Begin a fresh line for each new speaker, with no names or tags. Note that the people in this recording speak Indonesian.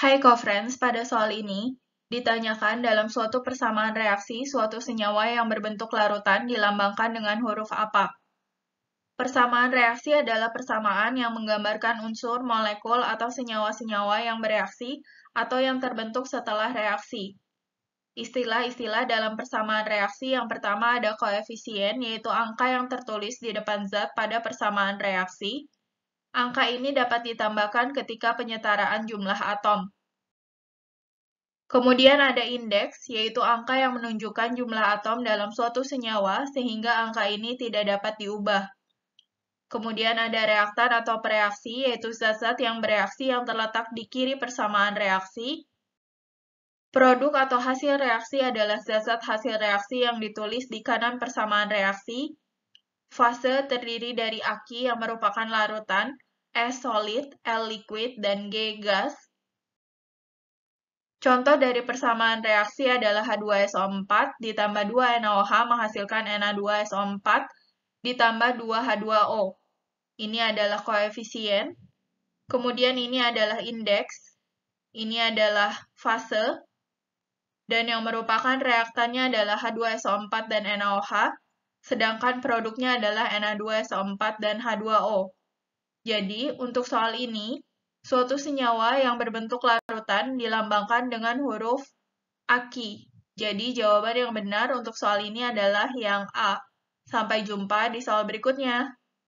Hai co-friends, pada soal ini ditanyakan dalam suatu persamaan reaksi, suatu senyawa yang berbentuk larutan dilambangkan dengan huruf apa? Persamaan reaksi adalah persamaan yang menggambarkan unsur, molekul, atau senyawa-senyawa yang bereaksi atau yang terbentuk setelah reaksi. Istilah-istilah dalam persamaan reaksi yang pertama ada koefisien, yaitu angka yang tertulis di depan zat pada persamaan reaksi, Angka ini dapat ditambahkan ketika penyetaraan jumlah atom.
Kemudian ada
indeks, yaitu angka yang menunjukkan jumlah atom dalam suatu senyawa sehingga angka ini tidak dapat diubah. Kemudian ada reaktan atau pereaksi, yaitu zat-zat yang bereaksi yang terletak di kiri persamaan reaksi. Produk atau hasil reaksi adalah zat-zat hasil reaksi yang ditulis di kanan persamaan reaksi. Fase terdiri dari aki yang merupakan larutan, S solid, L liquid, dan G gas. Contoh dari persamaan reaksi adalah H2SO4 ditambah 2 NaOH menghasilkan Na2SO4 ditambah 2 H2O. Ini adalah koefisien. Kemudian ini adalah indeks. Ini adalah fase. Dan yang merupakan reaktannya adalah H2SO4 dan NaOH sedangkan produknya adalah Na2SO4 dan H2O. Jadi, untuk soal ini, suatu senyawa yang berbentuk larutan dilambangkan dengan huruf aki. Jadi, jawaban yang benar untuk soal ini adalah yang A. Sampai jumpa di soal berikutnya.